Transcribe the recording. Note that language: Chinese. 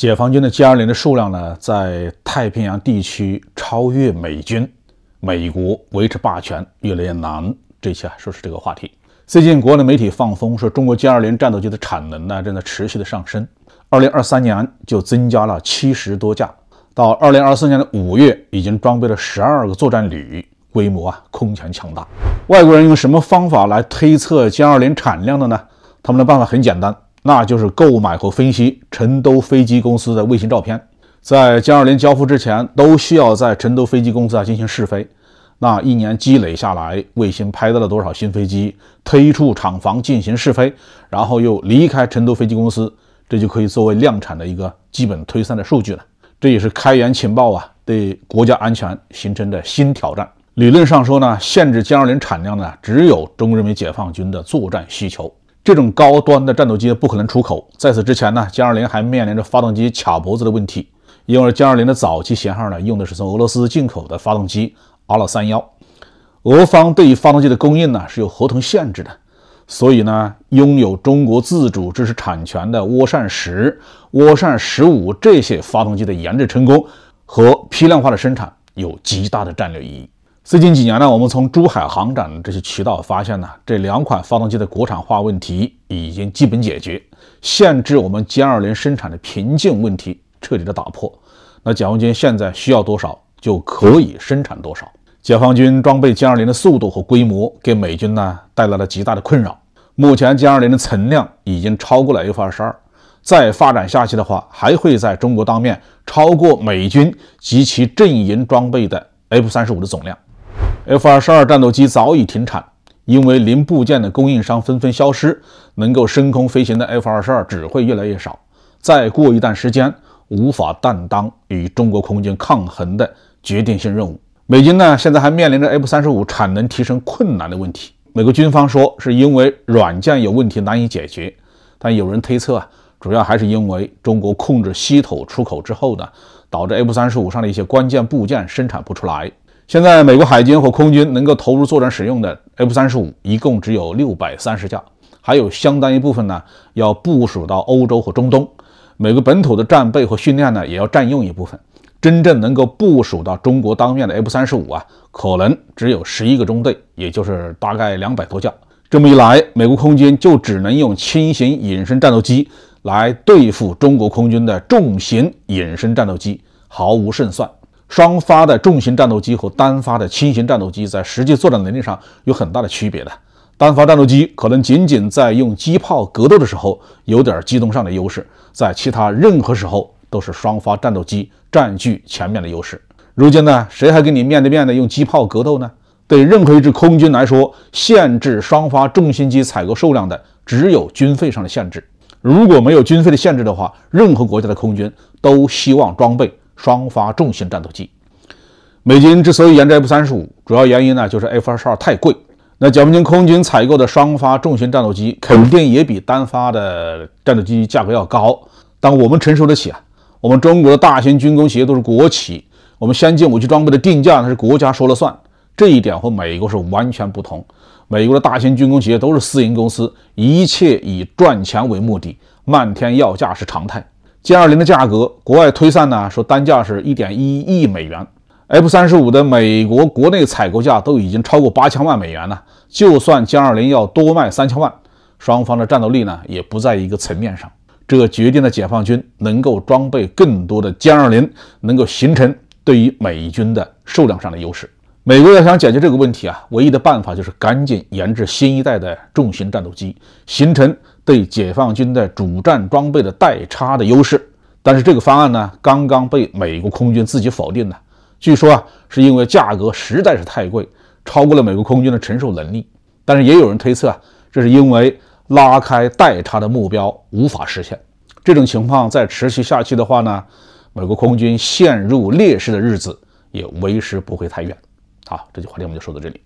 解放军的歼二零的数量呢，在太平洋地区超越美军，美国维持霸权越来越难。这期啊，说是这个话题。最近国内媒体放风说，中国歼二零战斗机的产能呢，正在持续的上升。二零二三年就增加了七十多架，到二零二四年的五月，已经装备了十二个作战旅，规模啊空前强大。外国人用什么方法来推测歼二零产量的呢？他们的办法很简单。那就是购买和分析成都飞机公司的卫星照片，在歼二零交付之前，都需要在成都飞机公司啊进行试飞。那一年积累下来，卫星拍到了多少新飞机推出厂房进行试飞，然后又离开成都飞机公司，这就可以作为量产的一个基本推算的数据了。这也是开源情报啊对国家安全形成的新挑战。理论上说呢，限制歼二零产量呢，只有中国人民解放军的作战需求。这种高端的战斗机不可能出口。在此之前呢，歼二零还面临着发动机卡脖子的问题，因为歼二零的早期型号呢用的是从俄罗斯进口的发动机 R-31，俄方对于发动机的供应呢是有合同限制的。所以呢，拥有中国自主知识产权的涡扇十、涡扇十五这些发动机的研制成功和批量化的生产有极大的战略意义。最近几年呢，我们从珠海航展这些渠道发现呢，这两款发动机的国产化问题已经基本解决，限制我们歼二零生产的瓶颈问题彻底的打破。那解放军现在需要多少就可以生产多少。解放军装备歼二零的速度和规模给美军呢带来了极大的困扰。目前歼二零的存量已经超过了 F 二十二，再发展下去的话，还会在中国当面超过美军及其阵营装备的 F 三十五的总量。F 二十二战斗机早已停产，因为零部件的供应商纷纷消失，能够升空飞行的 F 二十二只会越来越少。再过一段时间，无法担当与中国空军抗衡的决定性任务。美军呢，现在还面临着 F 三十五产能提升困难的问题。美国军方说是因为软件有问题难以解决，但有人推测啊，主要还是因为中国控制稀土出口之后呢，导致 F 三十五上的一些关键部件生产不出来。现在，美国海军和空军能够投入作战使用的 F 三十五一共只有六百三十架，还有相当一部分呢要部署到欧洲和中东。美国本土的战备和训练呢也要占用一部分。真正能够部署到中国当面的 F 三十五啊，可能只有十一个中队，也就是大概两百多架。这么一来，美国空军就只能用轻型隐身战斗机来对付中国空军的重型隐身战斗机，毫无胜算。双发的重型战斗机和单发的轻型战斗机在实际作战能力上有很大的区别的。单发战斗机可能仅仅在用机炮格斗的时候有点机动上的优势，在其他任何时候都是双发战斗机占据前面的优势。如今呢，谁还跟你面对面的用机炮格斗呢？对任何一支空军来说，限制双发重型机采购数量的只有军费上的限制。如果没有军费的限制的话，任何国家的空军都希望装备。双发重型战斗机，美军之所以研制 F 三十五，主要原因呢就是 F 二十二太贵。那解放军空军采购的双发重型战斗机肯定也比单发的战斗机价格要高，但我们承受得起啊。我们中国的大型军工企业都是国企，我们先进武器装备的定价那是国家说了算，这一点和美国是完全不同。美国的大型军工企业都是私营公司，一切以赚钱为目的，漫天要价是常态。歼二零的价格，国外推算呢，说单价是一点一亿美元。F 三十五的美国国内采购价都已经超过八千万美元了，就算歼二零要多卖三千万，双方的战斗力呢也不在一个层面上，这决定了解放军能够装备更多的歼二零，能够形成对于美军的数量上的优势。美国要想解决这个问题啊，唯一的办法就是赶紧研制新一代的重型战斗机，形成。被解放军的主战装备的代差的优势，但是这个方案呢，刚刚被美国空军自己否定了。据说啊，是因为价格实在是太贵，超过了美国空军的承受能力。但是也有人推测啊，这是因为拉开代差的目标无法实现。这种情况再持续下去的话呢，美国空军陷入劣势的日子也为时不会太远。好，这句话题我们就说到这里。